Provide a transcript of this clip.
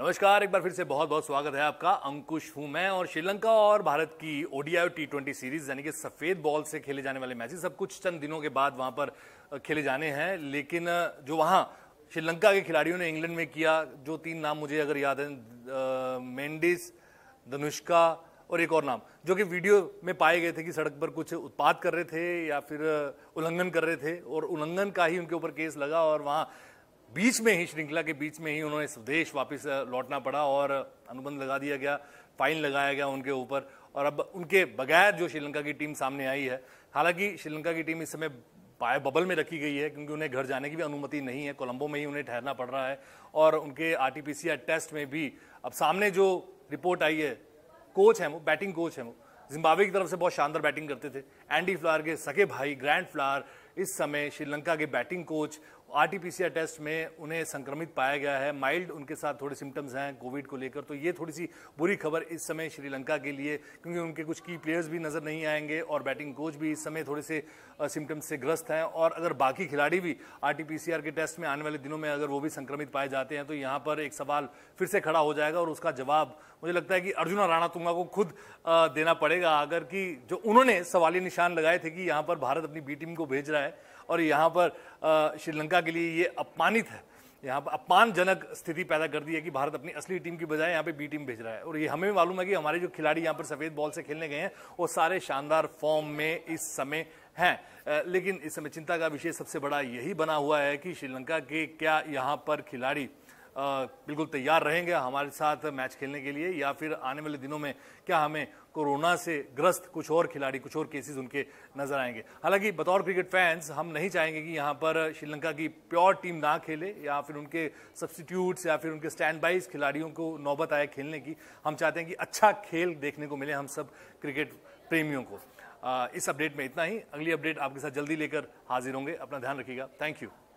नमस्कार एक बार फिर से बहुत बहुत स्वागत है आपका अंकुश हूं मैं और श्रीलंका और भारत की ओडीआई टी ट्वेंटी सीरीज यानी कि सफेद बॉल से खेले जाने वाले मैचेस सब कुछ चंद दिनों के बाद वहां पर खेले जाने हैं लेकिन जो वहां श्रीलंका के खिलाड़ियों ने इंग्लैंड में किया जो तीन नाम मुझे अगर याद है मेंडिस धनुष्का और एक और नाम जो कि वीडियो में पाए गए थे कि सड़क पर कुछ उत्पाद कर रहे थे या फिर उल्लंघन कर रहे थे और उल्लंघन का ही उनके ऊपर केस लगा और वहाँ बीच में ही श्रृंखला के बीच में ही उन्होंने स्वदेश वापस लौटना पड़ा और अनुबंध लगा दिया गया फाइन लगाया गया उनके ऊपर और अब उनके बगैर जो श्रीलंका की टीम सामने आई है हालांकि श्रीलंका की टीम इस समय पाए बबल में रखी गई है क्योंकि उन्हें घर जाने की भी अनुमति नहीं है कोलंबो में ही उन्हें ठहरना पड़ रहा है और उनके आरटीपीसीआर टेस्ट में भी अब सामने जो रिपोर्ट आई है कोच है वो बैटिंग कोच है वो जिम्बाब्वे की तरफ से बहुत शानदार बैटिंग करते थे एंडी फ्लार के सके भाई ग्रैंड फ्लार इस समय श्रीलंका के बैटिंग कोच आरटीपीसीआर टेस्ट में उन्हें संक्रमित पाया गया है माइल्ड उनके साथ थोड़े सिम्टम्स हैं कोविड को लेकर तो ये थोड़ी सी बुरी खबर इस समय श्रीलंका के लिए क्योंकि उनके कुछ की प्लेयर्स भी नज़र नहीं आएंगे और बैटिंग कोच भी इस समय थोड़े से सिम्टम्स से ग्रस्त हैं और अगर बाकी खिलाड़ी भी आर के टेस्ट में आने वाले दिनों में अगर वो भी संक्रमित पाए जाते हैं तो यहाँ पर एक सवाल फिर से खड़ा हो जाएगा और उसका जवाब मुझे लगता है कि अर्जुना राणा तुंगा को खुद देना पड़ेगा अगर कि जो उन्होंने सवाली निशान लगाए थे कि यहाँ पर भारत अपनी बी टीम को भेज रहा है और यहाँ पर श्रीलंका के लिए ये अपमानित है यहाँ पर अपमानजनक स्थिति पैदा कर दी है कि भारत अपनी असली टीम की बजाय यहाँ पे बी टीम भेज रहा है और ये हमें मालूम है कि हमारे जो खिलाड़ी यहाँ पर सफ़ेद बॉल से खेलने गए हैं वो सारे शानदार फॉर्म में इस समय हैं लेकिन इस समय चिंता का विषय सबसे बड़ा यही बना हुआ है कि श्रीलंका के क्या यहाँ पर खिलाड़ी बिल्कुल तैयार रहेंगे हमारे साथ मैच खेलने के लिए या फिर आने वाले दिनों में क्या हमें कोरोना से ग्रस्त कुछ और खिलाड़ी कुछ और केसेस उनके नजर आएंगे हालांकि बतौर क्रिकेट फैंस हम नहीं चाहेंगे कि यहाँ पर श्रीलंका की प्योर टीम ना खेले या फिर उनके सब्सटीट्यूट्स या फिर उनके स्टैंड बाइज खिलाड़ियों को नौबत आए खेलने की हम चाहते हैं कि अच्छा खेल देखने को मिले हम सब क्रिकेट प्रेमियों को इस अपडेट में इतना ही अगली अपडेट आपके साथ जल्दी लेकर हाजिर होंगे अपना ध्यान रखिएगा थैंक यू